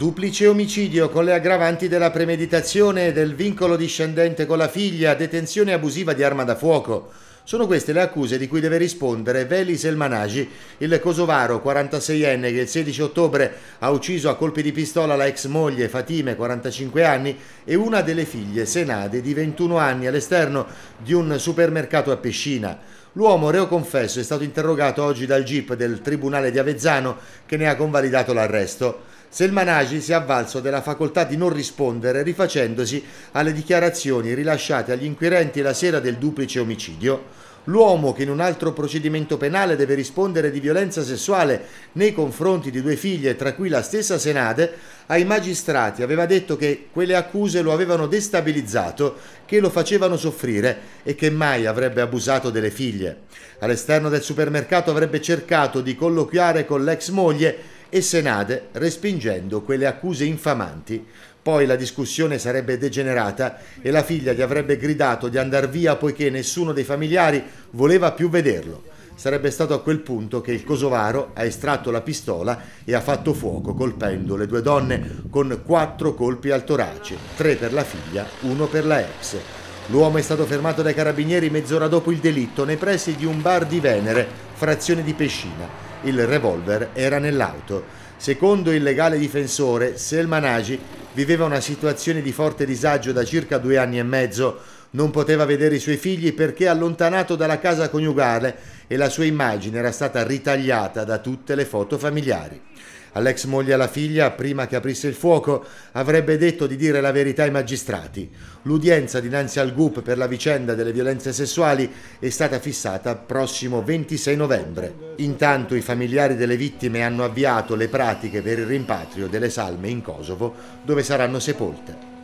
Duplice omicidio con le aggravanti della premeditazione, del vincolo discendente con la figlia, detenzione abusiva di arma da fuoco. Sono queste le accuse di cui deve rispondere Velis Elmanagi, il kosovaro 46enne che il 16 ottobre ha ucciso a colpi di pistola la ex moglie Fatime, 45 anni, e una delle figlie Senade, di 21 anni, all'esterno di un supermercato a Pescina. L'uomo reo confesso è stato interrogato oggi dal GIP del Tribunale di Avezzano che ne ha convalidato l'arresto. Selmanagi si è avvalso della facoltà di non rispondere rifacendosi alle dichiarazioni rilasciate agli inquirenti la sera del duplice omicidio. L'uomo che in un altro procedimento penale deve rispondere di violenza sessuale nei confronti di due figlie, tra cui la stessa Senade, ai magistrati aveva detto che quelle accuse lo avevano destabilizzato, che lo facevano soffrire e che mai avrebbe abusato delle figlie. All'esterno del supermercato avrebbe cercato di colloquiare con l'ex moglie e Senade respingendo quelle accuse infamanti. Poi la discussione sarebbe degenerata e la figlia gli avrebbe gridato di andar via poiché nessuno dei familiari voleva più vederlo. Sarebbe stato a quel punto che il Cosovaro ha estratto la pistola e ha fatto fuoco colpendo le due donne con quattro colpi al torace, tre per la figlia, uno per la ex. L'uomo è stato fermato dai carabinieri mezz'ora dopo il delitto nei pressi di un bar di Venere, frazione di Pescina. Il revolver era nell'auto. Secondo il legale difensore, Selmanagi viveva una situazione di forte disagio da circa due anni e mezzo. Non poteva vedere i suoi figli perché allontanato dalla casa coniugale e la sua immagine era stata ritagliata da tutte le foto familiari. All'ex moglie e alla figlia, prima che aprisse il fuoco, avrebbe detto di dire la verità ai magistrati. L'udienza dinanzi al GUP per la vicenda delle violenze sessuali è stata fissata prossimo 26 novembre. Intanto i familiari delle vittime hanno avviato le pratiche per il rimpatrio delle salme in Kosovo, dove saranno sepolte.